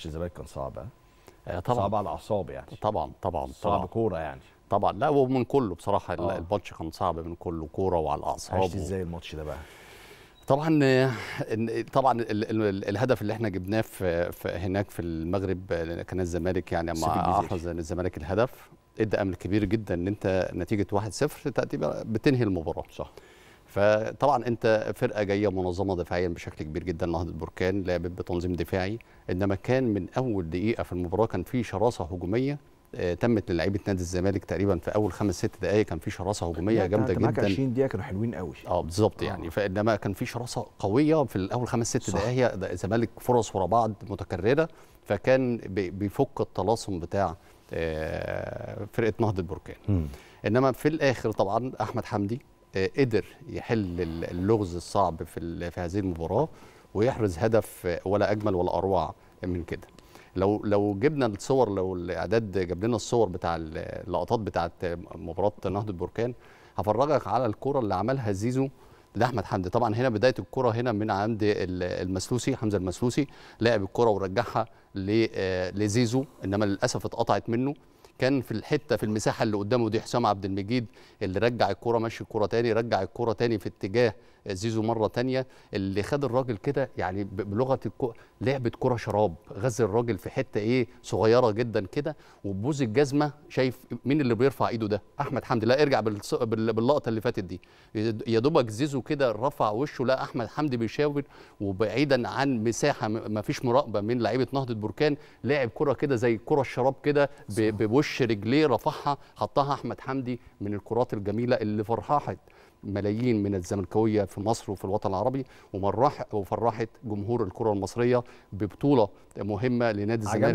ماتش الزمالك كان صعب آه طبعا صعب على الاعصاب يعني طبعا طبعا صعب كوره يعني طبعا لا ومن كله بصراحه آه. الماتش كان صعب من كله كوره وعلى الاعصاب عشت ازاي الماتش ده بقى طبعا آه، طبعا الهدف اللي احنا جبناه في هناك في المغرب آه، كان الزمالك يعني لما احرز الزمالك الهدف ادى امل كبير جدا ان انت نتيجه 1-0 بتنهي المباراه صح فطبعا انت فرقه جايه منظمه دفاعيا بشكل كبير جدا نهضه بركان لعبت بتنظيم دفاعي انما كان من اول دقيقه في المباراه كان في شراسه هجوميه آه، تمت للعيبه نادي الزمالك تقريبا في اول خمس ست دقائق كان في شراسه هجوميه جامده جدا معاك 20 دقيقه كانوا حلوين قوي اه بالظبط يعني آه. فانما كان في شراسه قويه في الاول خمس ست دقائق الزمالك فرص ورا بعض متكرره فكان بيفك الطلاسم بتاع آه، فرقه نهضه بركان انما في الاخر طبعا احمد حمدي قدر يحل اللغز الصعب في في هذه المباراه ويحرز هدف ولا اجمل ولا اروع من كده لو لو جبنا الصور لو الاعداد جاب لنا الصور بتاع اللقطات بتاعه مباراه نهضه بركان هفرجك على الكره اللي عملها زيزو لاحمد حمدي طبعا هنا بدايه الكره هنا من عند المسلوسي حمزه المسلوسي لعب الكره ورجعها آه، لزيزو انما للاسف اتقطعت منه كان في الحته في المساحه اللي قدامه دي حسام عبد المجيد اللي رجع الكوره مشي الكوره تاني رجع الكوره تاني في اتجاه زيزو مره تانية اللي خد الراجل كده يعني بلغه الكو... لعبه كره شراب غز الراجل في حته ايه صغيره جدا كده وبوز الجزمه شايف مين اللي بيرفع ايده ده احمد حمدي لا ارجع بالص... باللقطه اللي فاتت دي يا دوبك زيزو كده رفع وشه لا احمد حمدي بيشاور وبعيدا عن مساحه ما فيش مراقبه من لعيبه نهضه بركان لعب كره كده زي كره الشراب كده ب... بوش وش رجليه رفعها حطها احمد حمدي من الكرات الجميله اللي فرحت ملايين من الزملكاويه في مصر وفي الوطن العربي ومرح وفرحت جمهور الكره المصريه ببطوله مهمه لنادي الزمالك